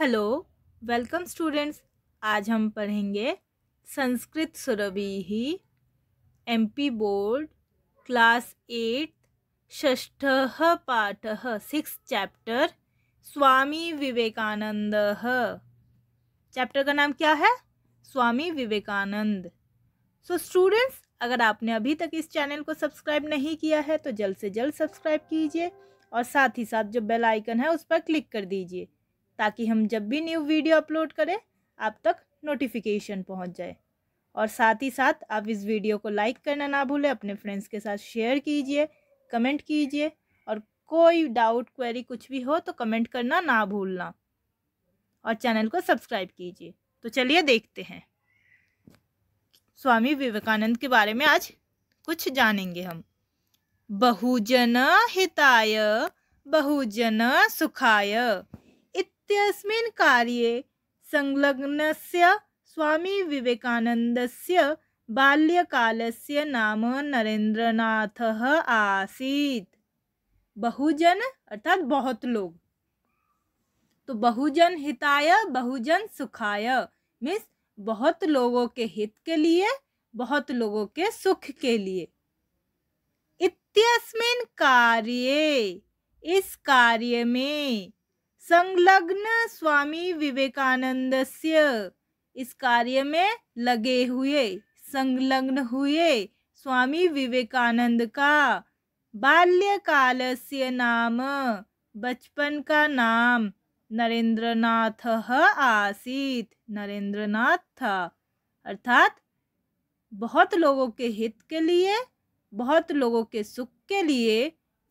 hello welcome students आज हम पढ़ेंगे संस्कृत सुरभि ही एमपी बोर्ड क्लास एट ष्ठ पाठ six chapter Swami Vivekananda chapter का नाम क्या है Swami Vivekananda so so, students अगर आपने अभी तक इस चैनल को सब्सक्राइब नहीं किया है तो जल्द से जल्द सब्सक्राइब कीजिए और साथ ही साथ जो बेल आइकन है उस पर क्लिक कर दीजिए ताकि हम जब भी न्यू वीडियो अपलोड करें आप तक नोटिफिकेशन पहुंच जाए और साथ ही साथ आप इस वीडियो को लाइक करना ना भूलें अपने फ्रेंड्स के साथ शेयर कीजिए कमेंट कीजिए और कोई डाउट क्वेरी कुछ भी हो तो कमेंट करना ना भूलना और चैनल को सब्सक्राइब कीजिए तो चलिए देखते हैं स्वामी विवेकानंद के बारे में आज कुछ जानेंगे हम बहुजन हिताय बहुजन सुखाय इत्यस्मिन् कार्ये संलग्नस्य स्वामीविवेकानन्दस्य बाल्यकालस्य नाम नरेन्द्रनाथः आसीत् बहुजन अर्थात बहुत लोग तो बहुजन हिताय बहुजन सुखाय मीन्स बहुत लोगों के हित के लिए बहुत लोगों के सुख के लिए इत्यस्मिन कार्ये इस कार्य में संलग्न स्वामी से इस कार्य में लगे हुए संलग्न हुए स्वामी विवेकानंद का बाल्यकाल से नाम बचपन का नाम नरेंद्रनाथ आसित नरेंद्रनाथ था अर्थात बहुत लोगों के हित के लिए बहुत लोगों के सुख के लिए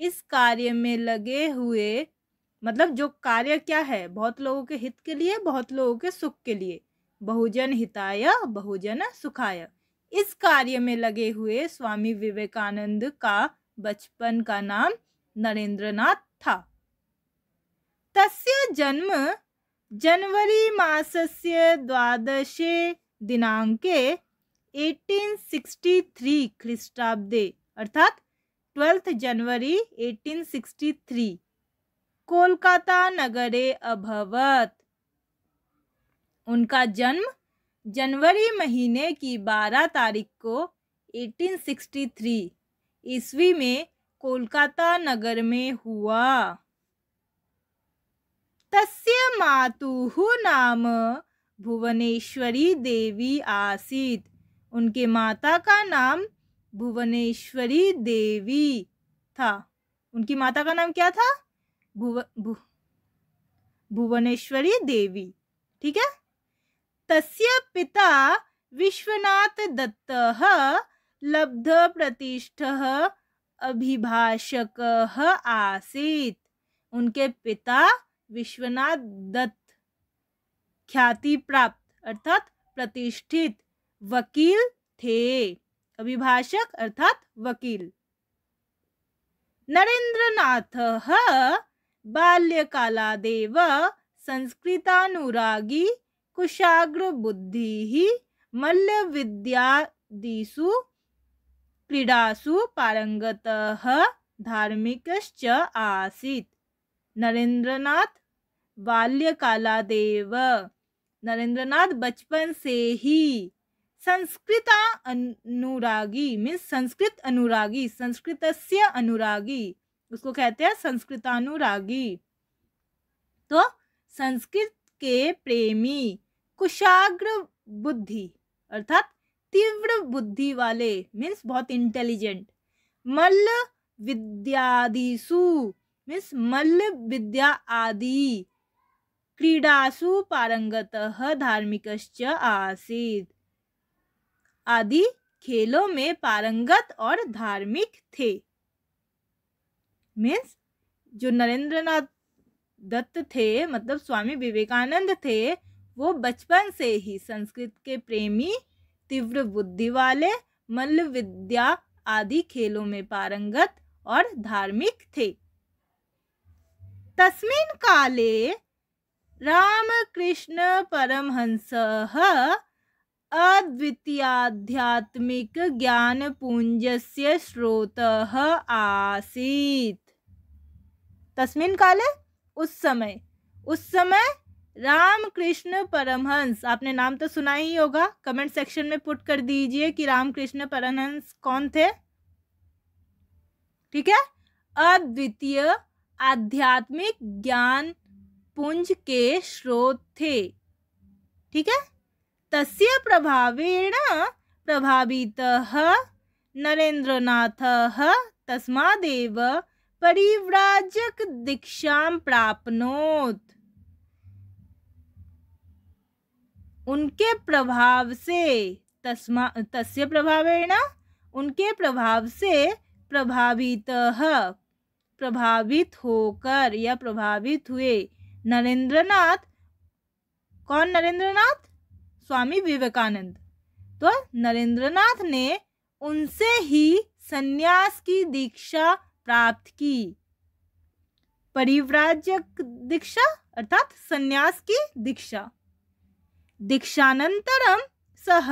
इस कार्य में लगे हुए मतलब जो कार्य क्या है बहुत लोगों के हित के लिए बहुत लोगों के सुख के लिए बहुजन हिताय बहुजन सुखाय इस कार्य में लगे हुए स्वामी विवेकानंद का बचपन का नाम नरेंद्रनाथ था तस्य जन्म जनवरी मासस्य द्वादशे दिनांके 1863 ख्रिस्टाब्दे अर्थात ट्वेल्थ जनवरी 1863 कोलकाता नगरे अभवत उनका जन्म जनवरी महीने की 12 तारीख को 1863 ईस्वी में कोलकाता नगर में हुआ तस्य मातु नाम भुवनेश्वरी देवी आसीत उनके माता का नाम भुवनेश्वरी देवी था उनकी माता का नाम क्या था भुव भुवनेश्वरी देवी ठीक है तस्य पिता विश्वनाथ दत्त लब्ध प्रतिष्ठ अभिभाषक आसीत उनके पिता विश्वनाथ दत्त ख्याति प्राप्त अर्थात प्रतिष्ठित वकील थे अभिभाषक अर्थात वकील नरेंद्रनाथ बाल्यकालादेव संस्कृतानुरागी कुशाग्रबुद्धिः मल्लविद्यादिषु क्रीडासु पारंगत धार्मिकश्च आसीत् नरेंद्रनाथ बाल्यकालादेव नरेंद्रनाथ बचपन से ही संस्कृता अनुरागी मीन्स संस्कृत अनुरागी संस्कृतस्य अनुरागी उसको कहते हैं संस्कृतानुरागी तो संस्कृत के प्रेमी कुशाग्र बुद्धि अर्थात तीव्र बुद्धि वाले मीन्स बहुत इंटेलिजेंट मल्ल विद्यादिशु मीन्स मल्ल विद्या आदि क्रीडासु पारंगत धार्मिक आसीत आदि खेलों में पारंगत और धार्मिक थे मीन्स जो नरेंद्र दत्त थे मतलब स्वामी विवेकानंद थे वो बचपन से ही संस्कृत के प्रेमी तीव्र बुद्धि वाले मल्ल विद्या आदि खेलों में पारंगत और धार्मिक थे तस्मिन काले रामकृष्ण परमहंस अद्वितीयाध्यात्मिक से स्रोतः आसीत तस्मिन काले उस समय उस समय रामकृष्ण परमहंस आपने नाम तो सुना ही होगा कमेंट सेक्शन में पुट कर दीजिए कि रामकृष्ण परमहंस कौन थे ठीक है अद्वितीय आध्यात्मिक ज्ञान पुंज के स्रोत थे ठीक है तस्य प्रभावेण प्रभावित नरेंद्रनाथ तस्मादेव परिव्राजक दीक्षाम प्राप्नोत उनके प्रभाव से तस्मा तस्य प्रभावेण उनके प्रभाव से प्रभावित प्रभावित होकर या प्रभावित हुए नरेंद्रनाथ कौन नरेंद्रनाथ स्वामी विवेकानंद तो नरेंद्रनाथ ने उनसे ही सन्यास की दीक्षा प्राप्त की परिव्राजक दीक्षा अर्थात सन्यास की दीक्षा दीक्षानन्तरं सह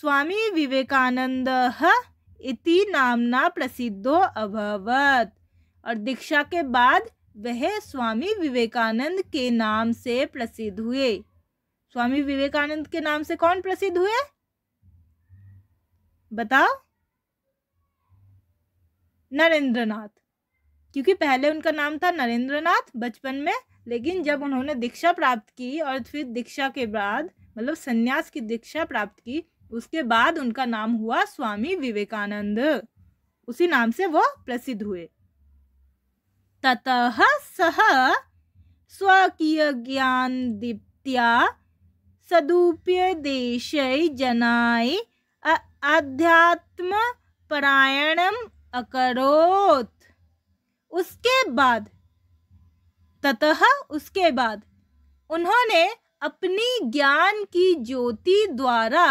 स्वामी विवेकानंद इति नामना प्रसिद्धो अभवत और दीक्षा के बाद वह स्वामी विवेकानंद के नाम से प्रसिद्ध हुए स्वामी विवेकानंद के नाम से कौन प्रसिद्ध हुए बताओ नरेंद्रनाथ क्योंकि पहले उनका नाम था नरेंद्रनाथ बचपन में लेकिन जब उन्होंने दीक्षा प्राप्त की और फिर दीक्षा के बाद मतलब संन्यास की दीक्षा प्राप्त की उसके बाद उनका नाम हुआ स्वामी विवेकानंद उसी नाम से वो प्रसिद्ध हुए ततः सह स्वकीय ज्ञान दीप्त्या सदुप्य देश जनाय अध्यात्म परायणम अकरोत उसके बाद ततः उसके बाद उन्होंने अपनी ज्ञान की ज्योति द्वारा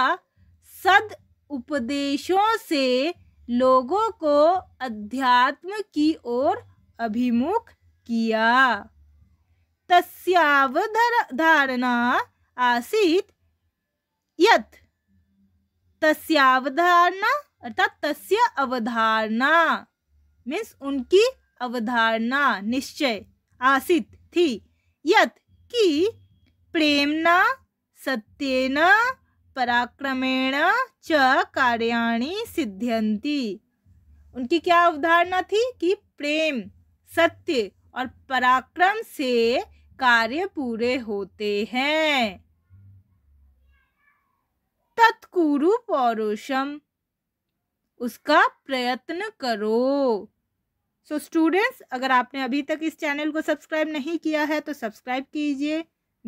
सद उपदेशों से लोगों को अध्यात्म की ओर अभिमुख किया तस्वधर धारणा आसीत यत तस्यावधारणा अर्थात तस्य अवधारणा मीन्स उनकी अवधारणा निश्चय आसित थी यत कि प्रेमना सत्यन पराक्रमेण च कार्याणि सिद्ध्यंती उनकी क्या अवधारणा थी कि प्रेम सत्य और पराक्रम से कार्य पूरे होते हैं तत्कुरु पौरुषम उसका प्रयत्न करो सो so स्टूडेंट्स अगर आपने अभी तक इस चैनल को सब्सक्राइब नहीं किया है तो सब्सक्राइब कीजिए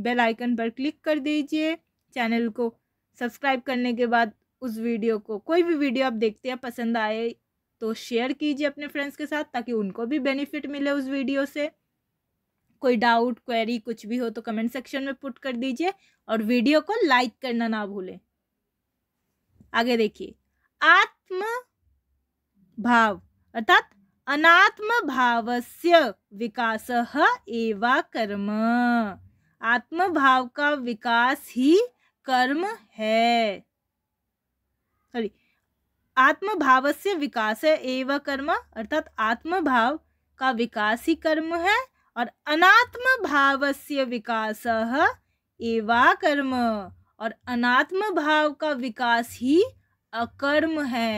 बेल आइकन पर क्लिक कर दीजिए चैनल को सब्सक्राइब करने के बाद उस वीडियो को कोई भी वीडियो आप देखते हैं पसंद आए तो शेयर कीजिए अपने फ्रेंड्स के साथ ताकि उनको भी बेनिफिट मिले उस वीडियो से कोई डाउट क्वेरी कुछ भी हो तो कमेंट सेक्शन में पुट कर दीजिए और वीडियो को लाइक करना ना भूलें आगे देखिए आत्म भाव अर्थात अनात्म भाव से विकास एवा कर्म आत्म भाव का विकास ही कर्म है सॉरी आत्म भाव से विकास एवं कर्म अर्थात आत्म भाव का विकास ही कर्म है और अनात्म भाव से विकास एवा कर्म और अनात्म भाव का विकास ही अकर्म है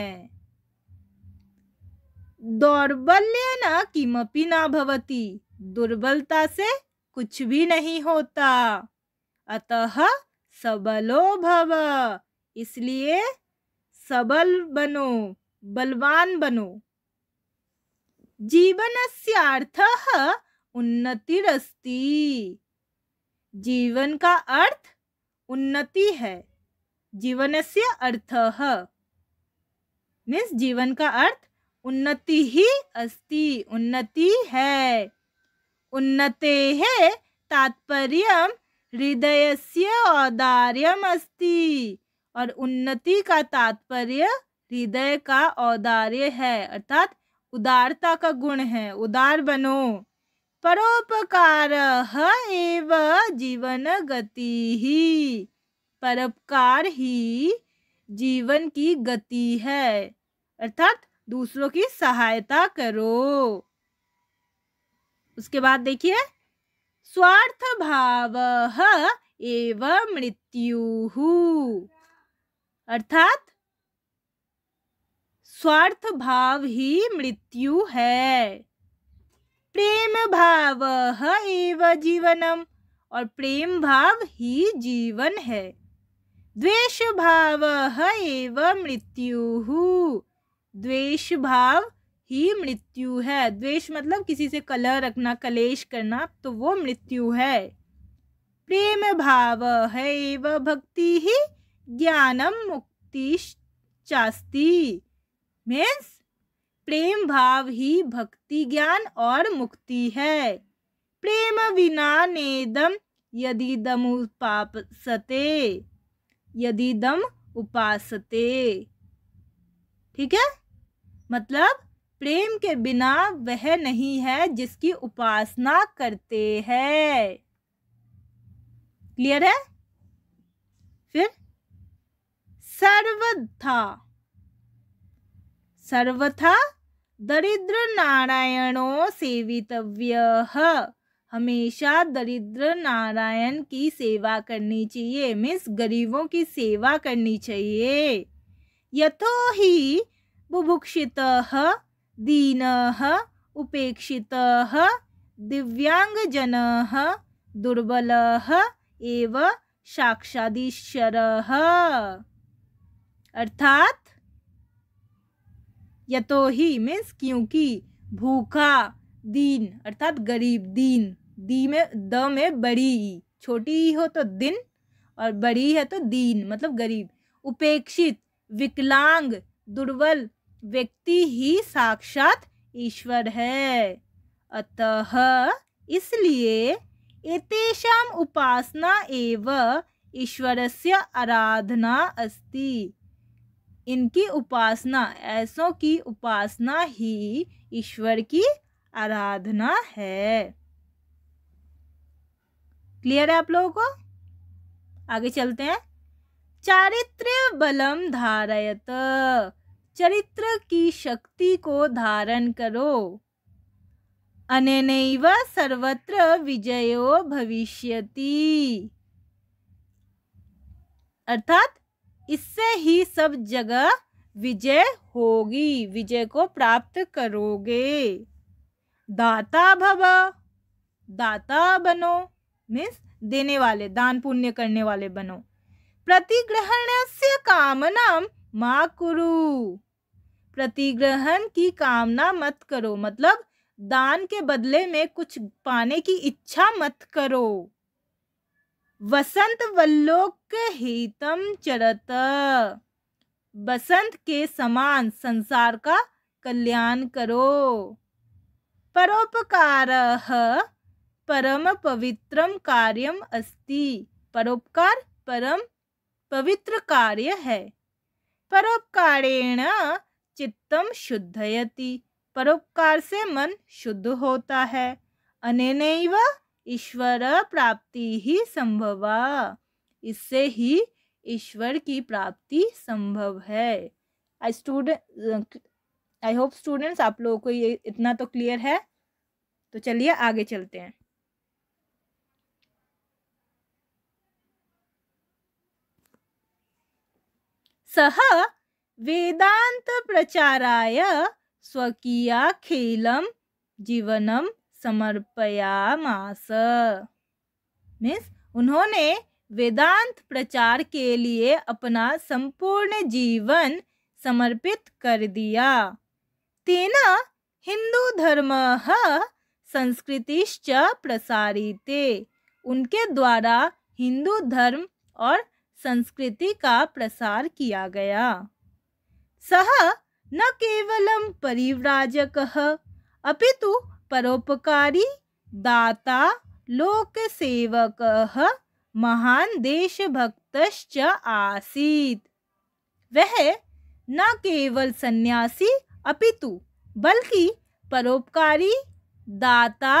दौर्बल्यन किमपि न भवती दुर्बलता से कुछ भी नहीं होता अतः सबलो भव इसलिए सबल बनो बलवान बनो जीवन जीवनस्यार्थः उन्नतिरस्ति जीवन का अर्थ उन्नति है जीवनस्य अर्थ मीन्स जीवन का अर्थ उन्नति ही अस्ति उन्नति है उन्नते है तात्पर्य हृदय से औदार्यम अस्ति और उन्नति का तात्पर्य हृदय का औदार्य है अर्थात उदारता का गुण है उदार बनो परोपकार एव जीवन गति ही परोपकार ही जीवन की गति है अर्थात दूसरों की सहायता करो उसके बाद देखिए स्वार्थ भाव एवं मृत्यु अर्थात स्वार्थ भाव ही मृत्यु है प्रेम भाव एवं जीवनम और प्रेम भाव ही जीवन है है एव मृत्यु द्वेष भाव ही मृत्यु है द्वेष मतलब किसी से कलह रखना कलेश करना तो वो मृत्यु है प्रेम भाव है एव भक्ति ही ज्ञानम मुक्ति चास्ती मीन्स प्रेम भाव ही भक्ति ज्ञान और मुक्ति है प्रेम विना नेदम यदि दमु पाप सते यदि दम उपासते ठीक है मतलब प्रेम के बिना वह नहीं है जिसकी उपासना करते हैं क्लियर है फिर सर्वथा सर्वथा दरिद्र नारायणो सेवितव्य हमेशा दरिद्र नारायण की सेवा करनी चाहिए मीन्स गरीबों की सेवा करनी चाहिए यथो ही बुभुक्षित दीन उपेक्षित दिव्यांगजन दुर्बल एव साक्षादीश्वर अर्थात यथो ही मीन्स क्योंकि भूखा दीन अर्थात गरीब दीन दी में द में बड़ी ई छोटी ई हो तो दिन और बड़ी है तो दीन मतलब गरीब उपेक्षित विकलांग दुर्बल व्यक्ति ही साक्षात ईश्वर है अतः इसलिए एतेषाम उपासना एव ईश्वरस्य आराधना अस्ति इनकी उपासना ऐसों की उपासना ही ईश्वर की आराधना है क्लियर है आप लोगों को आगे चलते हैं चारित्र बलम धारयत चरित्र की शक्ति को धारण करो अनेन सर्वत्र विजयो भविष्यति अर्थात इससे ही सब जगह विजय होगी विजय को प्राप्त करोगे दाता भव दाता बनो मीन्स देने वाले दान पुण्य करने वाले बनो प्रतिग्रहण से कामना मा कुरु प्रतिग्रहण की कामना मत करो मतलब दान के बदले में कुछ पाने की इच्छा मत करो वसंत वल्लोक हितम चरत बसंत के समान संसार का कल्याण करो परोपकार परम पवित्र कार्यम अस्ति परोपकार परम पवित्र कार्य है परोपकारेण चित्तम शुद्धयति परोपकार से मन शुद्ध होता है अनेन ईश्वर प्राप्ति ही संभवा इससे ही ईश्वर की प्राप्ति संभव है I student I hope students आप लोगों को ये इतना तो क्लियर है तो चलिए आगे चलते हैं सह वेदांत प्रचाराय वेदान्तप्रचाराय खेलम जीवन समर्पयामास मीन्स उन्होंने वेदांत प्रचार के लिए अपना संपूर्ण जीवन समर्पित कर दिया तेना हिंदू धर्म संस्कृतिश्च प्रसारित उनके द्वारा हिंदू धर्म और संस्कृति का प्रसार किया गया सह न केवल परिव्राजक अपितु परोपकारी दाता सेवक महान देशभक्त आसीत वह न केवल सन्यासी अपितु बल्कि परोपकारी दाता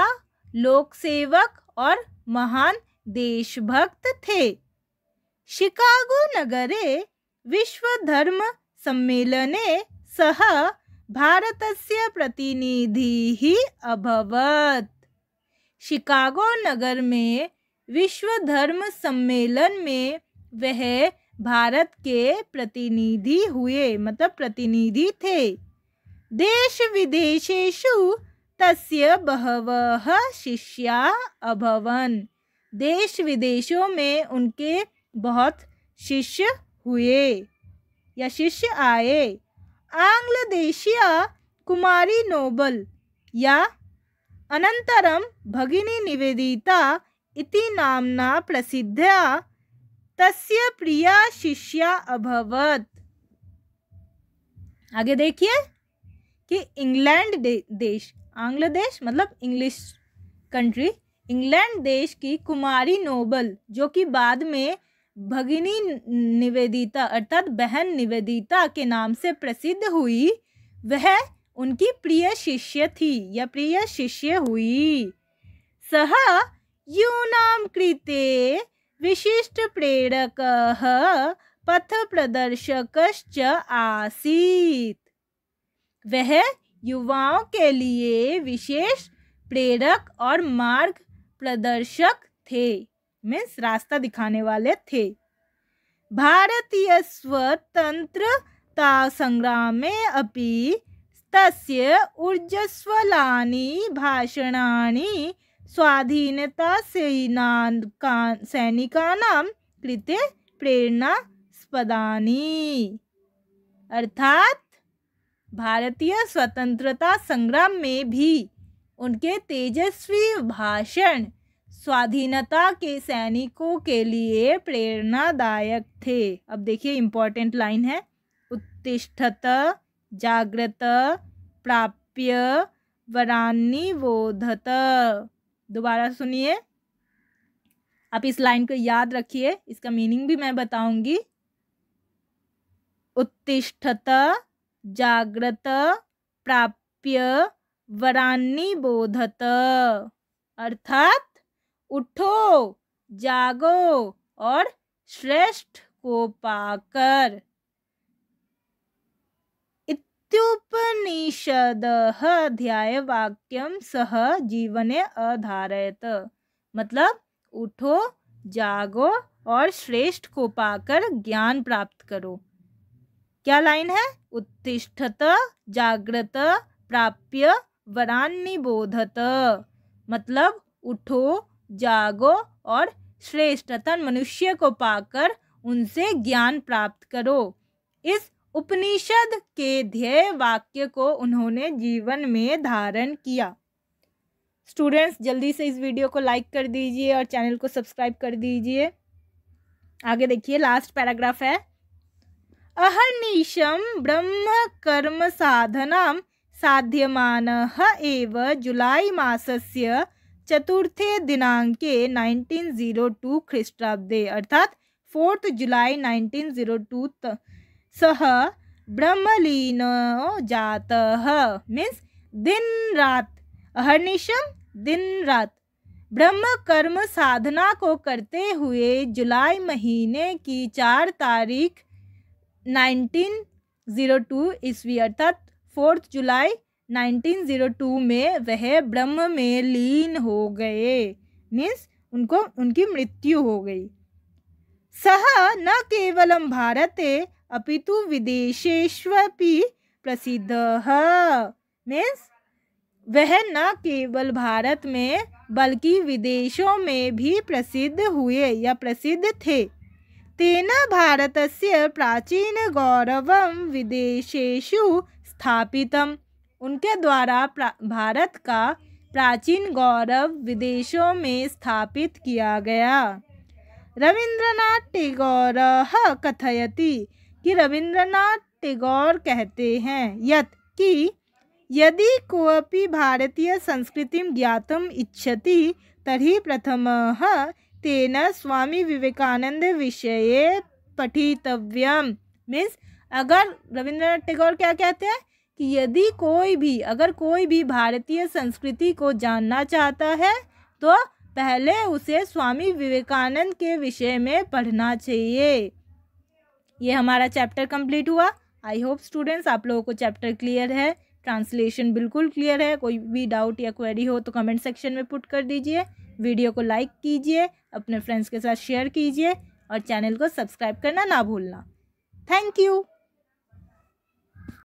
लोकसेवक और महान देशभक्त थे शिकागोनगरे सम्मेलने सः भारतस्य प्रतिनिधिः अभवत् शिकागोनगर में विश्वधर्म सम्मेलन में वह भारत के प्रतिनिधि हुए मतलब प्रतिनिधि थे देश विदेशेशु तस्य बहवः शिष्या अभवन देश विदेशों में उनके बहुत शिष्य हुए या शिष्य आए आंग्ल देशीय कुमारी नोबल या अनंतरम भगिनी निवेदिता इति नामना प्रसिद्ध तस्य प्रिया शिष्या अभवत आगे देखिए कि इंग्लैंड दे, देश आंग्ल देश मतलब इंग्लिश कंट्री इंग्लैंड देश की कुमारी नोबल जो कि बाद में भगिनी निवेदिता अर्थात बहन निवेदिता के नाम से प्रसिद्ध हुई वह उनकी प्रिय शिष्य थी या प्रिय शिष्य हुई सह यूनाम कृते विशिष्ट प्रेरक पथ प्रदर्शक आसीत वह युवाओं के लिए विशेष प्रेरक और मार्ग प्रदर्शक थे मीन्स रास्ता दिखाने वाले थे भारतीय स्वतंत्रता संग्राम में अपि तस्य का सैनिका नाम कृत्य कृते स्पदानी अर्थात भारतीय स्वतंत्रता संग्राम में भी उनके तेजस्वी भाषण स्वाधीनता के सैनिकों के लिए प्रेरणादायक थे अब देखिए इम्पॉर्टेंट लाइन है उत्तिष्ठत जागृत प्राप्य बोधत दोबारा सुनिए आप इस लाइन को याद रखिए इसका मीनिंग भी मैं बताऊंगी उत्तिष्ठत जागृत प्राप्य वरानिबोधत अर्थात उठो जागो और श्रेष्ठ को पाकर इत्युपनिषद अध्याय वाक्यम सह जीवने अधारयत मतलब उठो जागो और श्रेष्ठ को पाकर ज्ञान प्राप्त करो क्या लाइन है उत्तिष्ठत जागृत प्राप्य वरान निबोधत मतलब उठो जागो और श्रेष्ठतन मनुष्य को पाकर उनसे ज्ञान प्राप्त करो इस उपनिषद के ध्येय वाक्य को उन्होंने जीवन में धारण किया स्टूडेंट्स जल्दी से इस वीडियो को लाइक कर दीजिए और चैनल को सब्सक्राइब कर दीजिए आगे देखिए लास्ट पैराग्राफ है अहर्निशम ब्रह्म कर्म साधना साध्यमान एव जुलाई मासस्य चतुर्थे दिनांके 1902 ख्रिस्टाब्दे अर्थात फोर्थ जुलाई 1902 त सह ब्रह्मलीन जात मीन्स दिन रात अहर्निशम दिन रात ब्रह्म कर्म साधना को करते हुए जुलाई महीने की चार तारीख 1902 ईस्वी अर्थात फोर्थ जुलाई 1902 में वह ब्रह्म में लीन हो गए मीन्स उनको उनकी मृत्यु हो गई सह न केवलम भारते अपितु विदेशेष्वपि प्रसिद्ध मीन्स वह न केवल भारत में बल्कि विदेशों में भी प्रसिद्ध हुए या प्रसिद्ध थे भारत भारतस्य प्राचीन गौरव विदेशेषु स्थापितम् उनके द्वारा भारत का प्राचीन गौरव विदेशों में स्थापित किया गया रविंद्रनाथ टैगोर कथयति कि रविंद्रनाथ टैगोर कहते हैं यत कि यदि कोऽपि संस्कृति ज्ञात इच्छति तरी प्रथम तेन विषय पठितव्यम मीन्स अगर रविंद्रनाथ टैगोर क्या कहते हैं कि यदि कोई भी अगर कोई भी भारतीय संस्कृति को जानना चाहता है तो पहले उसे स्वामी विवेकानंद के विषय में पढ़ना चाहिए ये हमारा चैप्टर कंप्लीट हुआ आई होप स्टूडेंट्स आप लोगों को चैप्टर क्लियर है ट्रांसलेशन बिल्कुल क्लियर है कोई भी डाउट या क्वेरी हो तो कमेंट सेक्शन में पुट कर दीजिए वीडियो को लाइक कीजिए अपने फ्रेंड्स के साथ शेयर कीजिए और चैनल को सब्सक्राइब करना ना भूलना थैंक यू